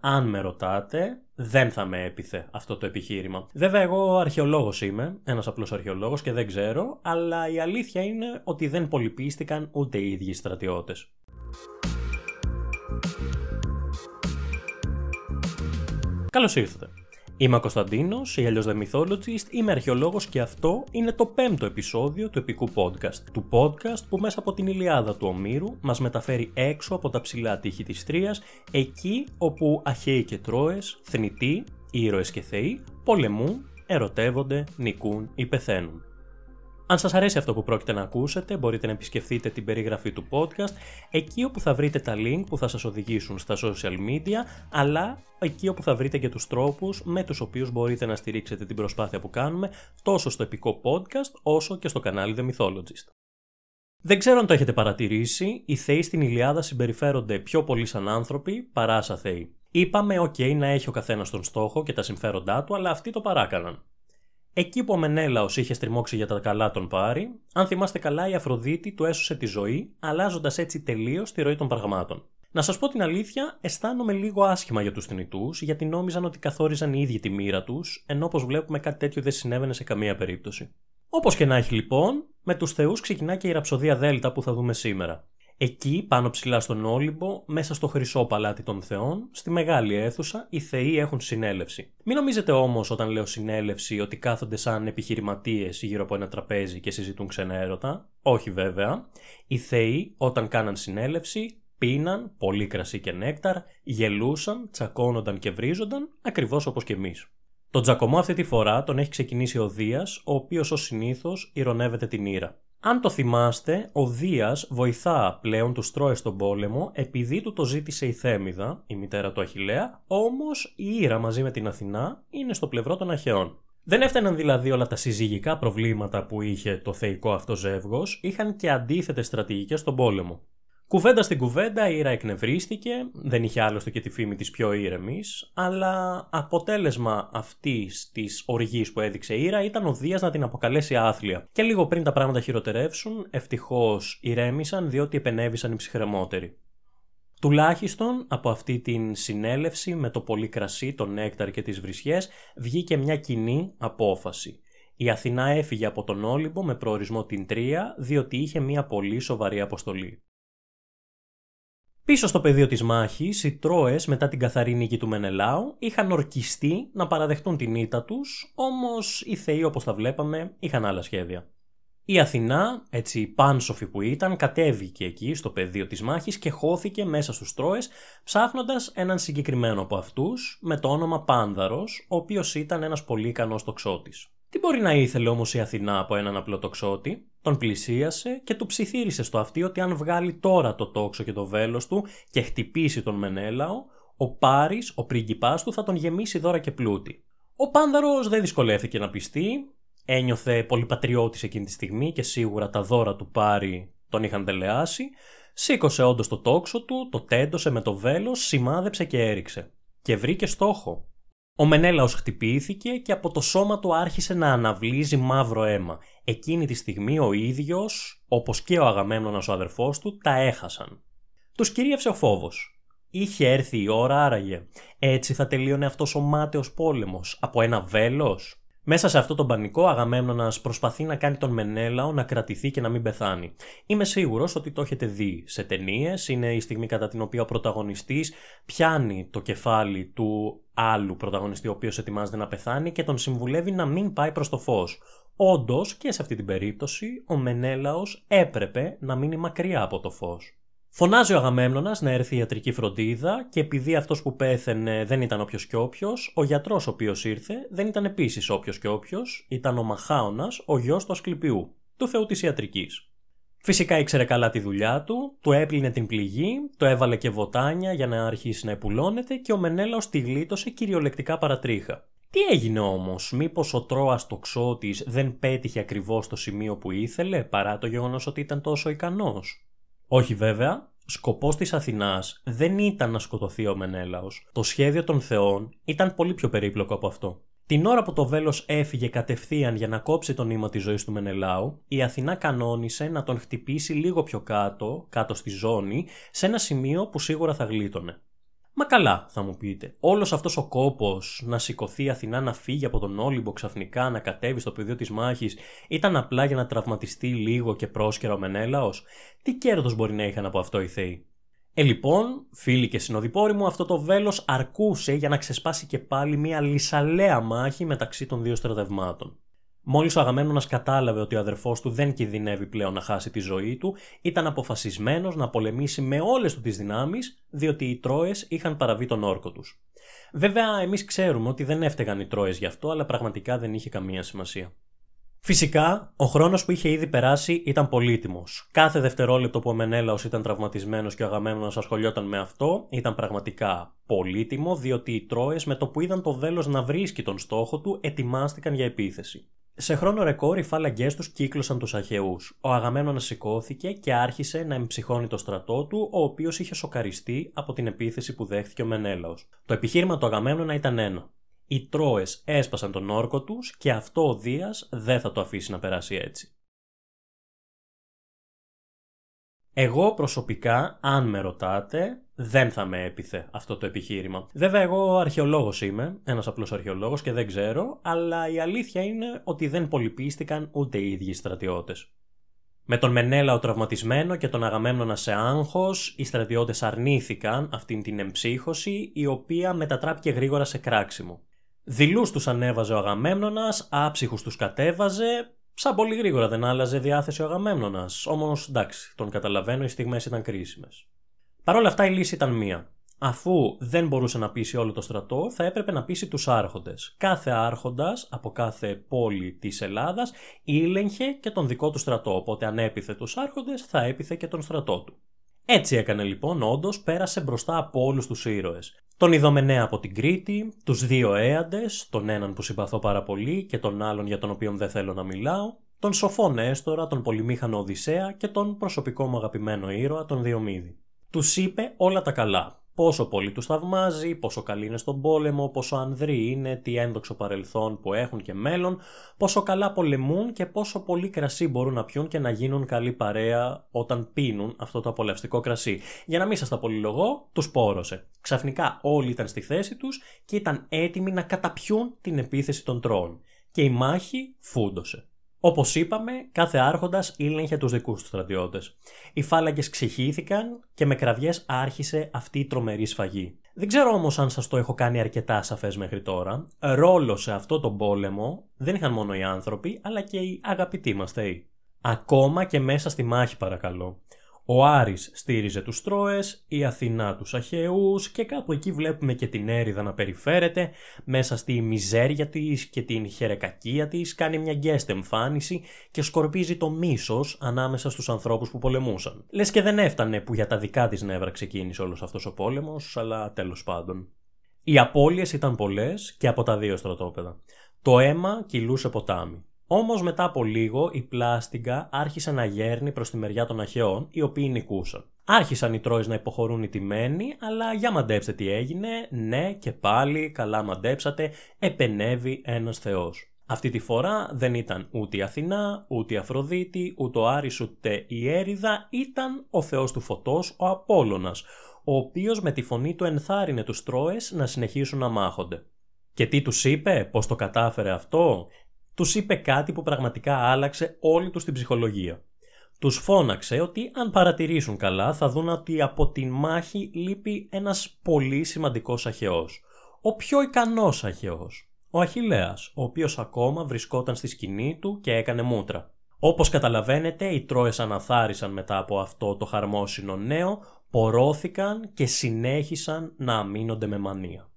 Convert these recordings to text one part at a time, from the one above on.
αν με ρωτάτε, δεν θα με έπιθε αυτό το επιχείρημα. Βέβαια, εγώ αρχαιολόγος είμαι, ένας απλός αρχαιολόγος και δεν ξέρω, αλλά η αλήθεια είναι ότι δεν πολυπίστηκαν ούτε οι ίδιοι στρατιώτες. Καλώς ήρθατε. Είμαι ο Κωνσταντίνος, ή αλλιώ The Mythologist, είμαι αρχαιολόγος και αυτό είναι το πέμπτο επεισόδιο του επικού podcast. Του podcast που μέσα από την ηλιάδα του Ομήρου μας μεταφέρει έξω από τα ψηλά τείχη της Τρίας, εκεί όπου αχαίοι και τρόε, θνητοί, ήρωες και θεοί, πολεμούν, ερωτεύονται, νικούν ή πεθαίνουν. Αν σας αρέσει αυτό που πρόκειται να ακούσετε, μπορείτε να επισκεφθείτε την περιγραφή του podcast, εκεί όπου θα βρείτε τα link που θα σας οδηγήσουν στα social media, αλλά εκεί όπου θα βρείτε και τους τρόπους με τους οποίους μπορείτε να στηρίξετε την προσπάθεια που κάνουμε, τόσο στο επικό podcast, όσο και στο κανάλι The Mythologist. Δεν ξέρω αν το έχετε παρατηρήσει, οι θεοί στην Ιλιάδα συμπεριφέρονται πιο πολύ σαν άνθρωποι παρά σαν θεοί. Είπαμε, OK, να έχει ο καθένας τον στόχο και τα συμφέροντά του, αλλά αυτοί το παράκαναν. Εκεί που ο Μενέλαος είχε στριμώξει για τα καλά τον Πάρη, αν θυμάστε καλά η Αφροδίτη του έσωσε τη ζωή, αλλάζοντας έτσι τελείως τη ροή των πραγμάτων. Να σας πω την αλήθεια, αισθάνομαι λίγο άσχημα για τους θνητούς, γιατί νόμιζαν ότι καθόριζαν οι ίδιοι τη μοίρα τους, ενώ όπως βλέπουμε κάτι τέτοιο δεν συνέβαινε σε καμία περίπτωση. Όπως και να έχει λοιπόν, με τους θεούς ξεκινά και η ραψοδία Δέλτα που θα δούμε σήμερα. Εκεί, πάνω ψηλά στον Όλυμπο, μέσα στο χρυσό παλάτι των Θεών, στη μεγάλη αίθουσα, οι Θεοί έχουν συνέλευση. Μην νομίζετε όμως, όταν λέω συνέλευση, ότι κάθονται σαν επιχειρηματίες γύρω από ένα τραπέζι και συζητούν ξένα έρωτα. Όχι βέβαια. Οι Θεοί, όταν κάναν συνέλευση, πίναν πολύ κρασί και νέκταρ, γελούσαν, τσακώνονταν και βρίζονταν, ακριβώς όπως και εμείς. Τον τζακωμό αυτή τη φορά τον έχει ξεκινήσει ο Δίας, ο οποίος ως συνήθως ηρωνεύεται την ήρα. Αν το θυμάστε, ο Δίας βοηθά πλέον τους Τρώες στον πόλεμο επειδή του το ζήτησε η Θέμηδα, η μητέρα του Αχιλέα, όμως η Ήρα μαζί με την Αθηνά είναι στο πλευρό των Αχαιών. Δεν έφταναν δηλαδή όλα τα συζυγικά προβλήματα που είχε το θεϊκό αυτός ζεύγος, είχαν και αντίθετες στρατηγικές στον πόλεμο. Κουβέντα στην κουβέντα, η Ήρα εκνευρίστηκε, δεν είχε άλλωστε και τη φήμη της πιο ήρεμης, αλλά αποτέλεσμα αυτής της οργής που έδειξε η Ήρα ήταν ο Δίας να την αποκαλέσει άθλια. Και λίγο πριν τα πράγματα χειροτερεύσουν, ευτυχώς ηρέμησαν διότι επενέβησαν οι ψυχρεμότεροι. Τουλάχιστον από αυτή την συνέλευση με το πολύ κρασί, τον νέκταρ και τις βρισιές, βγήκε μια κοινή απόφαση. Η Αθηνά έφυγε από τον Όλυμπο με προορισμό την Τρία διότι είχε μια πολύ σοβαρή αποστολή. Πίσω στο πεδίο της μάχης, οι Τρώες μετά την καθαρή νίκη του Μενελάου είχαν ορκιστεί να παραδεχτούν την ήττα τους, όμως οι θεοί όπως τα βλέπαμε είχαν άλλα σχέδια. Η Αθηνά, έτσι η πάνσοφη που ήταν, κατέβηκε εκεί στο πεδίο της μάχης και χώθηκε μέσα στους Τρώες ψάχνοντας έναν συγκεκριμένο από αυτούς με το όνομα Πάνδαρος, ο οποίος ήταν ένας πολύ ικανός τοξότης. Τι μπορεί να ήθελε όμως η Αθηνά από έναν απλό τοξότη. Τον πλησίασε και του ψιθύρισε στο αυτί ότι αν βγάλει τώρα το τόξο και το βέλος του και χτυπήσει τον Μενέλαο, ο Πάρης, ο πρίγκιπάς του, θα τον γεμίσει δώρα και πλούτη. Ο πάνταρο δεν δυσκολεύτηκε να πιστεί, ένιωθε πολύ εκείνη τη στιγμή και σίγουρα τα δώρα του Πάρη τον είχαν τελεάσει, σήκωσε όντως το τόξο του, το τέντωσε με το βέλος, σημάδεψε και έριξε. Και βρήκε στόχο. Ο Μενέλαος χτυπήθηκε και από το σώμα του άρχισε να αναβλύζει μαύρο αίμα. Εκείνη τη στιγμή ο ίδιος, όπως και ο Αγαμέμνονας ο αδερφός του, τα έχασαν. Τους κυρίευσε ο φόβος. Είχε έρθει η ώρα άραγε. Έτσι θα τελείωνε αυτός ο μάταιος πόλεμος. Από ένα βέλος. Μέσα σε αυτό τον πανικό, Αγαμέμνονα προσπαθεί να κάνει τον Μενέλαο να κρατηθεί και να μην πεθάνει. Είμαι σίγουρος ότι το έχετε δει σε ταινίες. Είναι η στιγμή κατά την οποία ο πρωταγωνιστής πιάνει το κεφάλι του άλλου πρωταγωνιστή, ο οποίος ετοιμάζεται να πεθάνει και τον συμβουλεύει να μην πάει προς το φως. Όντως και σε αυτή την περίπτωση, ο Μενέλαος έπρεπε να μείνει μακριά από το φως. Φωνάζει ο Αγαμέμνονα να έρθει η ιατρική φροντίδα και επειδή αυτός που πέθαινε δεν ήταν όποιος και όποιος, ο γιατρός ο οποίος ήρθε δεν ήταν επίσης όποιος και όποιος, ήταν ο Μαχάωνας, ο γιος του Ασκληπιού, του θεού της ιατρικής. Φυσικά ήξερε καλά τη δουλειά του, του έπλυνε την πληγή, το έβαλε και βοτάνια για να αρχίσει να επουλώνεται και ο Μενέλαος τη γλίτωσε κυριολεκτικά παρατρίχα. Τι έγινε όμως, μήπως ο Τρόα τοξότη δεν πέτυχε ακριβώς το σημείο που ήθελε παρά το γεγονός ότι ήταν τόσο ικανός. Όχι βέβαια, σκοπός της Αθηνάς δεν ήταν να σκοτωθεί ο Μενέλαος, Το σχέδιο των Θεών ήταν πολύ πιο περίπλοκο από αυτό. Την ώρα που το βέλος έφυγε κατευθείαν για να κόψει το νήμα της ζωής του Μενελάου, η Αθηνά κανόνισε να τον χτυπήσει λίγο πιο κάτω, κάτω στη ζώνη, σε ένα σημείο που σίγουρα θα γλίτωνε. Μα καλά, θα μου πείτε. Όλος αυτός ο κόπος να σηκωθεί η Αθηνά να φύγει από τον Όλυμπο ξαφνικά, να κατέβει στο πεδίο της μάχης, ήταν απλά για να τραυματιστεί λίγο και πρόσκαιρα ο Μενέλαος. Τι κέρδος μπορεί να είχαν από αυτό οι Θεοί. Ε, λοιπόν, φίλοι και συνοδοιπόροι μου, αυτό το βέλος αρκούσε για να ξεσπάσει και πάλι μια λυσαλέα μάχη μεταξύ των δύο στρατευμάτων. Μόλις ο Αγαμένονας κατάλαβε ότι ο αδερφός του δεν κινδυνεύει πλέον να χάσει τη ζωή του, ήταν αποφασισμένος να πολεμήσει με όλες του τις δυνάμεις, διότι οι Τρώες είχαν παραβεί τον όρκο τους. Βέβαια, εμείς ξέρουμε ότι δεν έφταιγαν οι Τρώες γι' αυτό, αλλά πραγματικά δεν είχε καμία σημασία. Φυσικά, ο χρόνος που είχε ήδη περάσει ήταν πολύτιμος. Κάθε δευτερόλεπτο που ο Μενέλαος ήταν τραυματισμένος και ο Αγαμένονα ασχολιόταν με αυτό ήταν πραγματικά πολύτιμο, διότι οι Τρόες με το που είδαν το βέλο να βρίσκει τον στόχο του ετοιμάστηκαν για επίθεση. Σε χρόνο ρεκόρ οι φάλαγγές τους κύκλωσαν τους Αχαιούς. Ο Αγαμένονα σηκώθηκε και άρχισε να εμψυχώνει το στρατό του, ο οποίος είχε σοκαριστεί από την επίθεση που δέχθηκε ο Μενέλαος. Το επιχείρημα του Αγαμένονα ήταν ένα. Οι Τρόε έσπασαν τον όρκο τους και αυτό ο Δίας δεν θα το αφήσει να περάσει έτσι. Εγώ προσωπικά, αν με ρωτάτε, δεν θα με έπιθε αυτό το επιχείρημα. Βέβαια, εγώ αρχαιολόγος είμαι, ένας απλός αρχαιολόγος και δεν ξέρω, αλλά η αλήθεια είναι ότι δεν πολυπίστηκαν ούτε οι ίδιοι στρατιώτες. Με τον Μενέλαο τραυματισμένο και τον Αγαμέμνονα σε άγχος, οι στρατιώτες αρνήθηκαν αυτήν την εμψύχωση, η οποία μετατράπηκε γρήγορα σε κράξιμο. Δηλούς τους ανέβαζε ο Αγαμέμνονας, άψυχους τους κατέβαζε, Σαν πολύ γρήγορα δεν άλλαζε διάθεση ο Αγαμέμνονας, όμως εντάξει, τον καταλαβαίνω, οι στιγμές ήταν κρίσιμες. Παρ' όλα αυτά η λύση ήταν μία. Αφού δεν μπορούσε να πείσει όλο το στρατό, θα έπρεπε να πείσει τους άρχοντες. Κάθε άρχοντας από κάθε πόλη της Ελλάδας ήλεγχε και τον δικό του στρατό, οπότε αν έπιθε τους άρχοντες θα έπιθε και τον στρατό του. Έτσι έκανε λοιπόν, όντως πέρασε μπροστά από όλους τους ήρωες. Τον Ιδωμενέα από την Κρήτη, τους δύο Έαντες, τον έναν που συμπαθώ πάρα πολύ και τον άλλον για τον οποίο δεν θέλω να μιλάω, τον σοφό Νέστορα, τον πολυμήχανο Οδυσσέα και τον προσωπικό μου αγαπημένο ήρωα, τον Διομίδη. Τους είπε όλα τα καλά, πόσο πολύ τους θαυμάζει, πόσο καλή είναι στον πόλεμο, πόσο ανδροί είναι, τι ένδοξο παρελθόν που έχουν και μέλλον, πόσο καλά πολεμούν και πόσο πολύ κρασί μπορούν να πιούν και να γίνουν καλή παρέα όταν πίνουν αυτό το απολαυστικό κρασί. Για να μην σας τα πολυλογώ, τους πόρωσε. Ξαφνικά όλοι ήταν στη θέση τους και ήταν έτοιμοι να καταπιούν την επίθεση των τρόλ. Και η μάχη φούντωσε. Όπως είπαμε, κάθε άρχοντας ήλεγχε τους δικούς του στρατιώτες. Οι φάλαγγες ξεχύθηκαν και με κραυγές άρχισε αυτή η τρομερή σφαγή. Δεν ξέρω όμως αν σας το έχω κάνει αρκετά σαφές μέχρι τώρα. Ρόλο σε αυτό τον πόλεμο δεν είχαν μόνο οι άνθρωποι, αλλά και οι αγαπητοί μας θεοί. Ακόμα και μέσα στη μάχη, παρακαλώ. Ο Άρης στήριζε τους Τρώες, η Αθηνά τους Αχαιούς και κάπου εκεί βλέπουμε και την Έριδα να περιφέρεται μέσα στη μιζέρια της και την χερεκακία της κάνει μια γκέστ εμφάνιση και σκορπίζει το μίσος ανάμεσα στους ανθρώπους που πολεμούσαν. Λες και δεν έφτανε που για τα δικά της νεύρα ξεκίνησε όλος αυτός ο πόλεμος, αλλά τέλος πάντων. Οι απώλειες ήταν πολλές και από τα δύο στρατόπεδα. Το αίμα κυλούσε ποτάμι. Όμως μετά από λίγο η πλάστιγκα άρχισε να γέρνει προς τη μεριά των Αχαιών, οι οποίοι νικούσαν. Άρχισαν οι τρόες να υποχωρούν οι τιμένοι, αλλά για μαντέψτε τι έγινε, ναι και πάλι, καλά μαντέψατε, επενεύει ένας Θεός. Αυτή τη φορά δεν ήταν ούτε η Αθηνά, ούτε η Αφροδίτη, ούτε ο Άρης, ούτε η Έριδα, ήταν ο θεός του φωτός, ο Απόλλωνας, ο οποίος με τη φωνή του ενθάρρυνε τους Τρόες να συνεχίσουν να μάχονται. Και τι τους είπε, πώς το κατάφερε αυτό, τους είπε κάτι που πραγματικά άλλαξε όλη τους την ψυχολογία. Τους φώναξε ότι αν παρατηρήσουν καλά θα δουν ότι από τη μάχη λείπει ένας πολύ σημαντικός αχαιός. Ο πιο ικανός αχαιός. Ο Αχιλέας, ο οποίος ακόμα βρισκόταν στη σκηνή του και έκανε μούτρα. Όπως καταλαβαίνετε, οι τρόε αναθάρισαν μετά από αυτό το χαρμόσυνο νέο, πορώθηκαν και συνέχισαν να αμήνονται με μανία.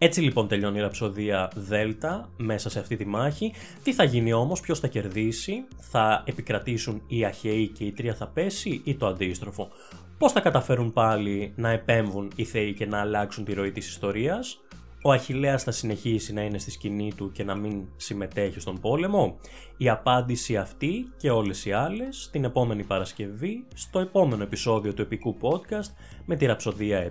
Έτσι λοιπόν τελειώνει η ραψοδία Δέλτα μέσα σε αυτή τη μάχη. Τι θα γίνει όμως, ποιος θα κερδίσει, θα επικρατήσουν οι Αχαιοί και η Τρία θα πέσει ή το αντίστροφο. Πώς θα καταφέρουν πάλι να επέμβουν οι Θεοί και να αλλάξουν τη ροή της ιστορίας. ο Αχιλέας θα συνεχίσει να είναι στη σκηνή του και να μην συμμετέχει στον πόλεμο. Η απάντηση αυτή και όλες οι άλλες. την επόμενη Παρασκευή στο επόμενο επεισόδιο του επικού podcast με τη Ραψοδία Ε.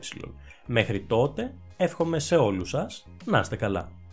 Μέχρι τότε Εύχομαι σε όλους σας να είστε καλά.